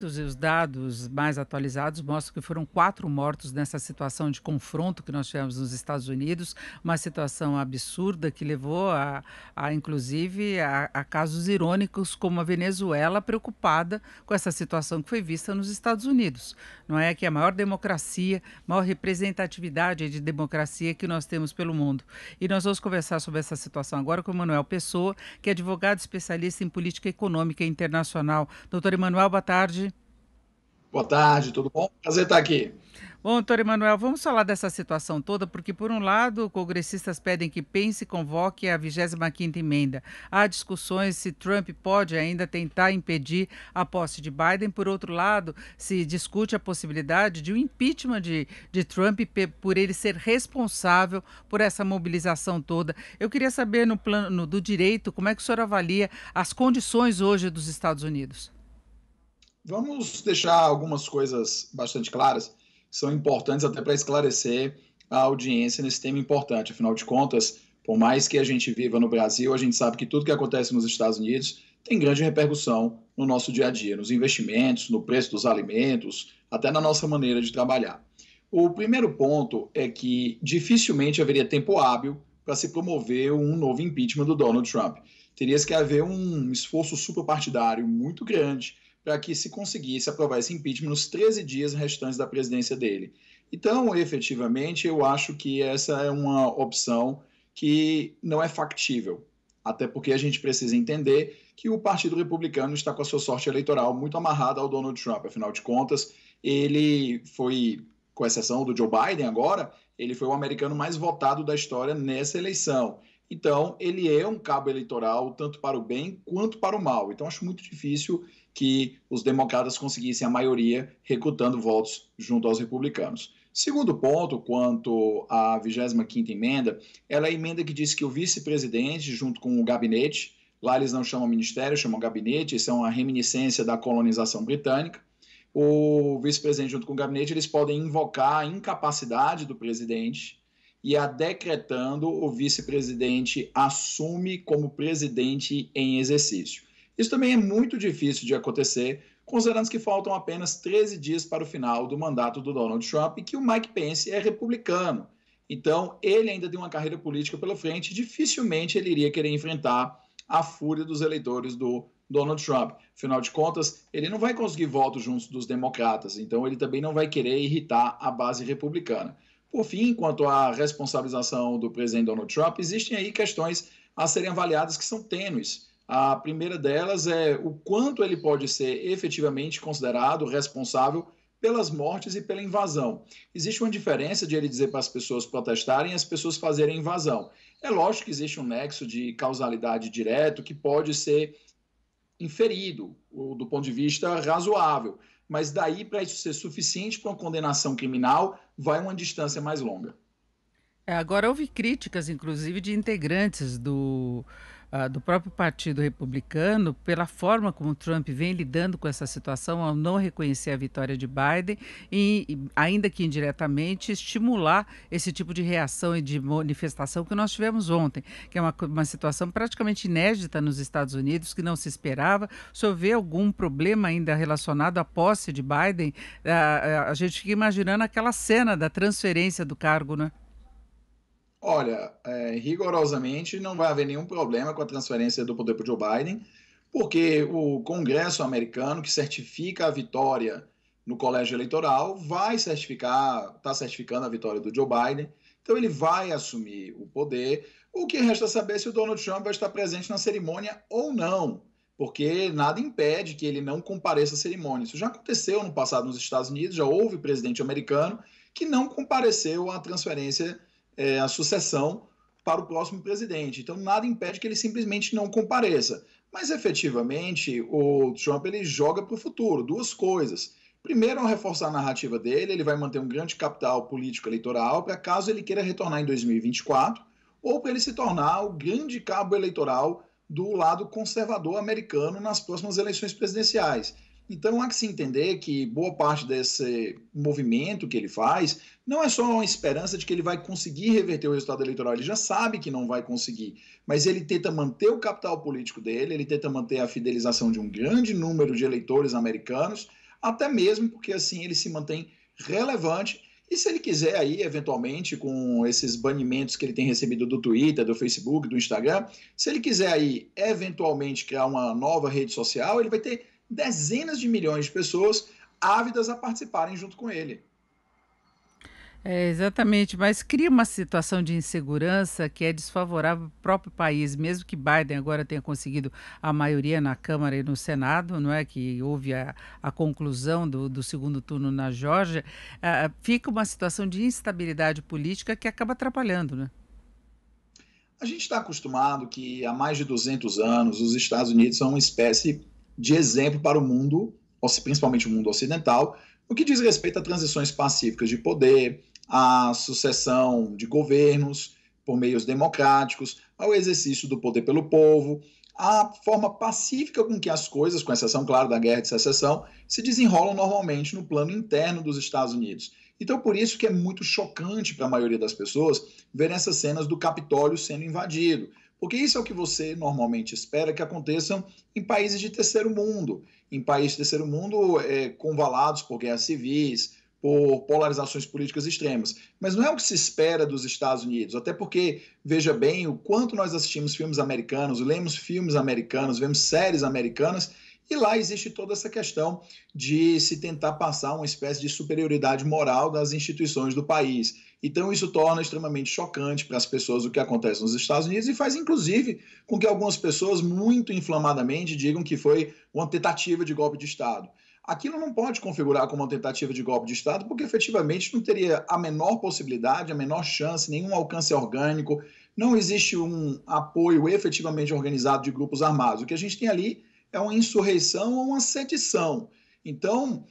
Os dados mais atualizados mostram que foram quatro mortos nessa situação de confronto que nós tivemos nos Estados Unidos, uma situação absurda que levou a, a inclusive, a, a, casos irônicos como a Venezuela preocupada com essa situação que foi vista nos Estados Unidos. Não é que é a maior democracia, maior representatividade de democracia que nós temos pelo mundo. E nós vamos conversar sobre essa situação agora com o Manuel Pessoa, que é advogado especialista em política econômica internacional. Doutor Emanuel, boa tarde. Boa tarde, tudo bom? Prazer estar aqui. Bom, doutor Emanuel, vamos falar dessa situação toda, porque, por um lado, congressistas pedem que pense e convoque a 25ª emenda. Há discussões se Trump pode ainda tentar impedir a posse de Biden. Por outro lado, se discute a possibilidade de um impeachment de, de Trump por ele ser responsável por essa mobilização toda. Eu queria saber, no plano do direito, como é que o senhor avalia as condições hoje dos Estados Unidos? Vamos deixar algumas coisas bastante claras, que são importantes até para esclarecer a audiência nesse tema importante. Afinal de contas, por mais que a gente viva no Brasil, a gente sabe que tudo que acontece nos Estados Unidos tem grande repercussão no nosso dia a dia, nos investimentos, no preço dos alimentos, até na nossa maneira de trabalhar. O primeiro ponto é que dificilmente haveria tempo hábil para se promover um novo impeachment do Donald Trump. Teria que haver um esforço superpartidário muito grande para que se conseguisse aprovar esse impeachment nos 13 dias restantes da presidência dele. Então, efetivamente, eu acho que essa é uma opção que não é factível, até porque a gente precisa entender que o Partido Republicano está com a sua sorte eleitoral muito amarrada ao Donald Trump. Afinal de contas, ele foi, com exceção do Joe Biden agora, ele foi o americano mais votado da história nessa eleição. Então, ele é um cabo eleitoral tanto para o bem quanto para o mal. Então, acho muito difícil que os democratas conseguissem a maioria recrutando votos junto aos republicanos. Segundo ponto, quanto à 25ª emenda, ela é a emenda que diz que o vice-presidente, junto com o gabinete, lá eles não chamam ministério, chamam gabinete, isso é uma reminiscência da colonização britânica, o vice-presidente junto com o gabinete, eles podem invocar a incapacidade do presidente e a decretando, o vice-presidente assume como presidente em exercício. Isso também é muito difícil de acontecer, considerando que faltam apenas 13 dias para o final do mandato do Donald Trump e que o Mike Pence é republicano. Então, ele ainda tem uma carreira política pela frente, dificilmente ele iria querer enfrentar a fúria dos eleitores do Donald Trump. Afinal de contas, ele não vai conseguir votos juntos dos democratas, então ele também não vai querer irritar a base republicana. Por fim, quanto à responsabilização do presidente Donald Trump, existem aí questões a serem avaliadas que são tênues. A primeira delas é o quanto ele pode ser efetivamente considerado responsável pelas mortes e pela invasão. Existe uma diferença de ele dizer para as pessoas protestarem e as pessoas fazerem invasão. É lógico que existe um nexo de causalidade direto que pode ser inferido do ponto de vista razoável mas daí para isso ser suficiente para uma condenação criminal, vai uma distância mais longa. É, agora houve críticas, inclusive, de integrantes do uh, do próprio Partido Republicano pela forma como Trump vem lidando com essa situação ao não reconhecer a vitória de Biden e, ainda que indiretamente, estimular esse tipo de reação e de manifestação que nós tivemos ontem, que é uma, uma situação praticamente inédita nos Estados Unidos, que não se esperava. Se houver algum problema ainda relacionado à posse de Biden, uh, a gente fica imaginando aquela cena da transferência do cargo, né? olha, é, rigorosamente não vai haver nenhum problema com a transferência do poder para o Joe Biden, porque o Congresso americano, que certifica a vitória no colégio eleitoral, vai certificar, está certificando a vitória do Joe Biden, então ele vai assumir o poder. O que resta saber se o Donald Trump vai estar presente na cerimônia ou não, porque nada impede que ele não compareça à cerimônia. Isso já aconteceu no passado nos Estados Unidos, já houve presidente americano que não compareceu à transferência é, a sucessão para o próximo presidente. Então, nada impede que ele simplesmente não compareça. Mas, efetivamente, o Trump ele joga para o futuro duas coisas. Primeiro, ao reforçar a narrativa dele, ele vai manter um grande capital político eleitoral para caso ele queira retornar em 2024 ou para ele se tornar o grande cabo eleitoral do lado conservador americano nas próximas eleições presidenciais. Então há que se entender que boa parte desse movimento que ele faz não é só uma esperança de que ele vai conseguir reverter o resultado eleitoral, ele já sabe que não vai conseguir, mas ele tenta manter o capital político dele, ele tenta manter a fidelização de um grande número de eleitores americanos, até mesmo porque assim ele se mantém relevante. E se ele quiser aí, eventualmente, com esses banimentos que ele tem recebido do Twitter, do Facebook, do Instagram, se ele quiser aí, eventualmente, criar uma nova rede social, ele vai ter dezenas de milhões de pessoas ávidas a participarem junto com ele. É, exatamente, mas cria uma situação de insegurança que é desfavorável ao próprio país, mesmo que Biden agora tenha conseguido a maioria na Câmara e no Senado, não é que houve a, a conclusão do, do, segundo turno na Georgia, é, fica uma situação de instabilidade política que acaba atrapalhando, né? A gente está acostumado que há mais de 200 anos os Estados Unidos são uma espécie de exemplo para o mundo, principalmente o mundo ocidental, no que diz respeito a transições pacíficas de poder, à sucessão de governos por meios democráticos, ao exercício do poder pelo povo, à forma pacífica com que as coisas, com exceção, claro, da guerra de secessão, se desenrolam normalmente no plano interno dos Estados Unidos. Então, por isso que é muito chocante para a maioria das pessoas ver essas cenas do Capitólio sendo invadido, porque isso é o que você normalmente espera que aconteçam em países de terceiro mundo, em países de terceiro mundo é, convalados por guerras civis, por polarizações políticas extremas. Mas não é o que se espera dos Estados Unidos, até porque, veja bem o quanto nós assistimos filmes americanos, lemos filmes americanos, vemos séries americanas e lá existe toda essa questão de se tentar passar uma espécie de superioridade moral das instituições do país. Então, isso torna extremamente chocante para as pessoas o que acontece nos Estados Unidos e faz, inclusive, com que algumas pessoas, muito inflamadamente, digam que foi uma tentativa de golpe de Estado aquilo não pode configurar como uma tentativa de golpe de Estado, porque efetivamente não teria a menor possibilidade, a menor chance, nenhum alcance orgânico, não existe um apoio efetivamente organizado de grupos armados. O que a gente tem ali é uma insurreição ou uma sedição. Então,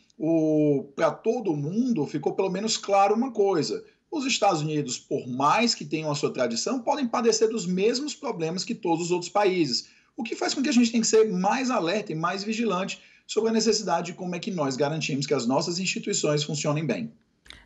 para todo mundo ficou pelo menos claro uma coisa: os Estados Unidos, por mais que tenham a sua tradição, podem padecer dos mesmos problemas que todos os outros países. O que faz com que a gente tenha que ser mais alerta e mais vigilante sobre a necessidade de como é que nós garantimos que as nossas instituições funcionem bem.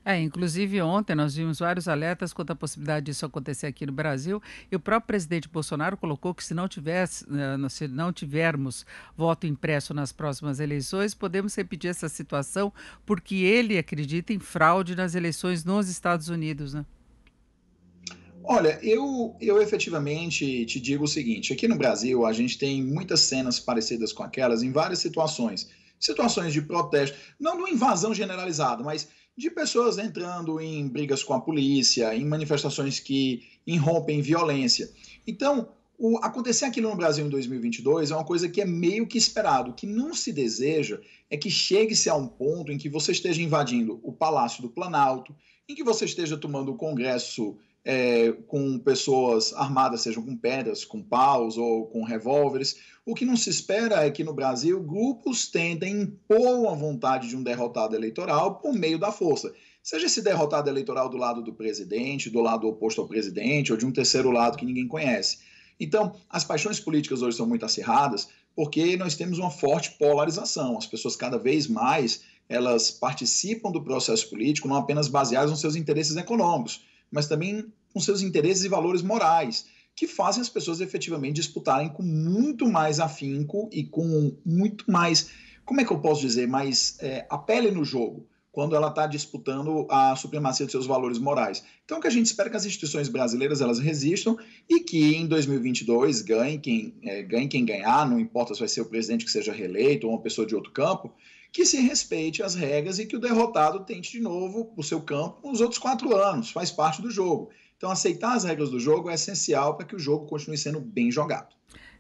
É, inclusive ontem nós vimos vários alertas quanto à possibilidade disso acontecer aqui no Brasil. E o próprio presidente Bolsonaro colocou que se não tivesse, eh, se não tivermos voto impresso nas próximas eleições, podemos repetir essa situação, porque ele acredita em fraude nas eleições nos Estados Unidos, né? Olha, eu, eu efetivamente te digo o seguinte: aqui no Brasil a gente tem muitas cenas parecidas com aquelas em várias situações. Situações de protesto, não de uma invasão generalizada, mas de pessoas entrando em brigas com a polícia, em manifestações que irrompem violência. Então, o acontecer aquilo no Brasil em 2022 é uma coisa que é meio que esperado. O que não se deseja é que chegue-se a um ponto em que você esteja invadindo o Palácio do Planalto, em que você esteja tomando o Congresso é, com pessoas armadas, sejam com pedras, com paus ou com revólveres. O que não se espera é que no Brasil grupos tentem impor a vontade de um derrotado eleitoral por meio da força. Seja esse derrotado eleitoral do lado do presidente, do lado oposto ao presidente ou de um terceiro lado que ninguém conhece. Então, as paixões políticas hoje são muito acirradas porque nós temos uma forte polarização. As pessoas cada vez mais elas participam do processo político não apenas baseadas nos seus interesses econômicos, mas também com seus interesses e valores morais, que fazem as pessoas efetivamente disputarem com muito mais afinco e com muito mais, como é que eu posso dizer, mais é, a pele no jogo, quando ela está disputando a supremacia dos seus valores morais. Então, o que a gente espera é que as instituições brasileiras elas resistam e que em 2022 ganhe quem, é, ganhe quem ganhar, não importa se vai ser o presidente que seja reeleito ou uma pessoa de outro campo, que se respeite as regras e que o derrotado tente de novo o seu campo nos outros quatro anos, faz parte do jogo. Então, aceitar as regras do jogo é essencial para que o jogo continue sendo bem jogado.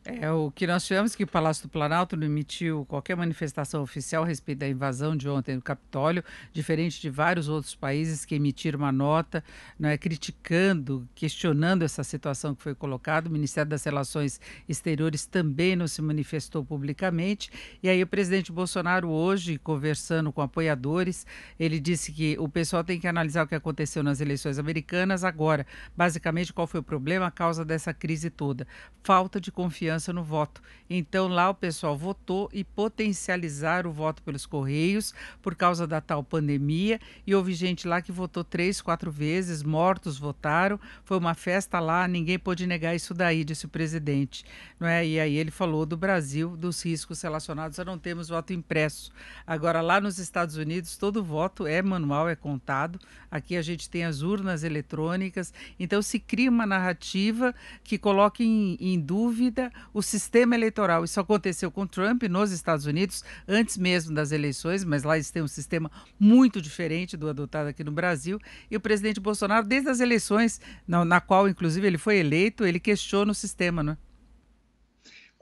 É, o que nós tivemos que o Palácio do Planalto não emitiu qualquer manifestação oficial a respeito da invasão de ontem no Capitólio, diferente de vários outros países que emitiram uma nota né, criticando, questionando essa situação que foi colocada. O Ministério das Relações Exteriores também não se manifestou publicamente. E aí o presidente Bolsonaro hoje, conversando com apoiadores, ele disse que o pessoal tem que analisar o que aconteceu nas eleições americanas agora. Basicamente, qual foi o problema, a causa dessa crise toda? Falta de confiança confiança no voto. Então lá o pessoal votou e potencializar o voto pelos Correios por causa da tal pandemia. E houve gente lá que votou três, quatro vezes, mortos votaram. Foi uma festa lá, ninguém pôde negar isso daí, disse o presidente. Não é? E aí ele falou do Brasil, dos riscos relacionados a não termos voto impresso. Agora, lá nos Estados Unidos, todo voto é manual, é contado. Aqui a gente tem as urnas eletrônicas. Então se cria uma narrativa que coloca em, em dúvida o sistema eleitoral. Isso aconteceu com Trump nos Estados Unidos, antes mesmo das eleições, mas lá eles têm um sistema muito diferente do adotado aqui no Brasil. E o presidente Bolsonaro, desde as eleições, na, na qual inclusive ele foi eleito, ele questiona o sistema, não é?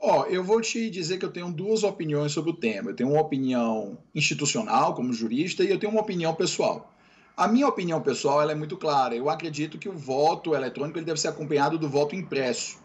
Ó, oh, eu vou te dizer que eu tenho duas opiniões sobre o tema. Eu tenho uma opinião institucional, como jurista, e eu tenho uma opinião pessoal. A minha opinião pessoal ela é muito clara. Eu acredito que o voto eletrônico ele deve ser acompanhado do voto impresso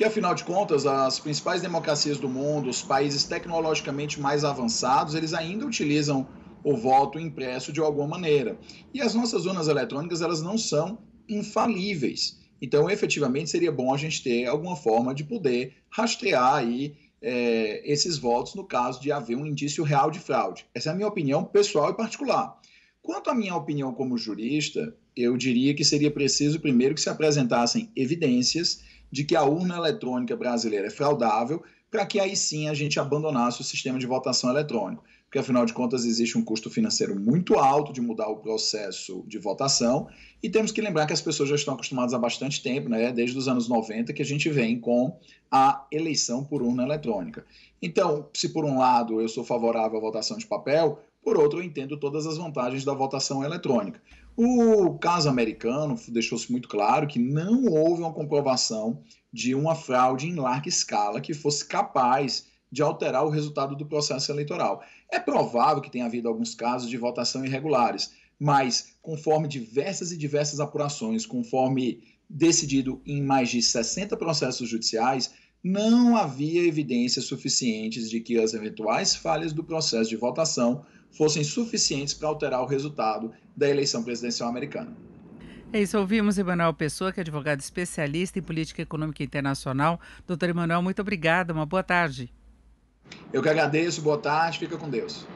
que afinal de contas as principais democracias do mundo, os países tecnologicamente mais avançados, eles ainda utilizam o voto impresso de alguma maneira. E as nossas urnas eletrônicas, elas não são infalíveis. Então, efetivamente, seria bom a gente ter alguma forma de poder rastrear aí é, esses votos no caso de haver um indício real de fraude. Essa é a minha opinião pessoal e particular. Quanto à minha opinião como jurista, eu diria que seria preciso primeiro que se apresentassem evidências de que a urna eletrônica brasileira é fraudável, para que aí sim a gente abandonasse o sistema de votação eletrônico porque afinal de contas existe um custo financeiro muito alto de mudar o processo de votação, e temos que lembrar que as pessoas já estão acostumadas há bastante tempo, né, desde os anos 90, que a gente vem com a eleição por urna eletrônica. Então, se por um lado eu sou favorável à votação de papel, por outro eu entendo todas as vantagens da votação eletrônica. O caso americano deixou-se muito claro que não houve uma comprovação de uma fraude em larga escala que fosse capaz de alterar o resultado do processo eleitoral. É provável que tenha havido alguns casos de votação irregulares, mas conforme diversas e diversas apurações, conforme decidido em mais de 60 processos judiciais, não havia evidências suficientes de que as eventuais falhas do processo de votação fossem suficientes para alterar o resultado da eleição presidencial americana. É isso, ouvimos Emanuel Pessoa, que é advogado especialista em política econômica internacional. Doutor Emanuel, muito obrigada, uma boa tarde. Eu que agradeço, boa tarde, fica com Deus.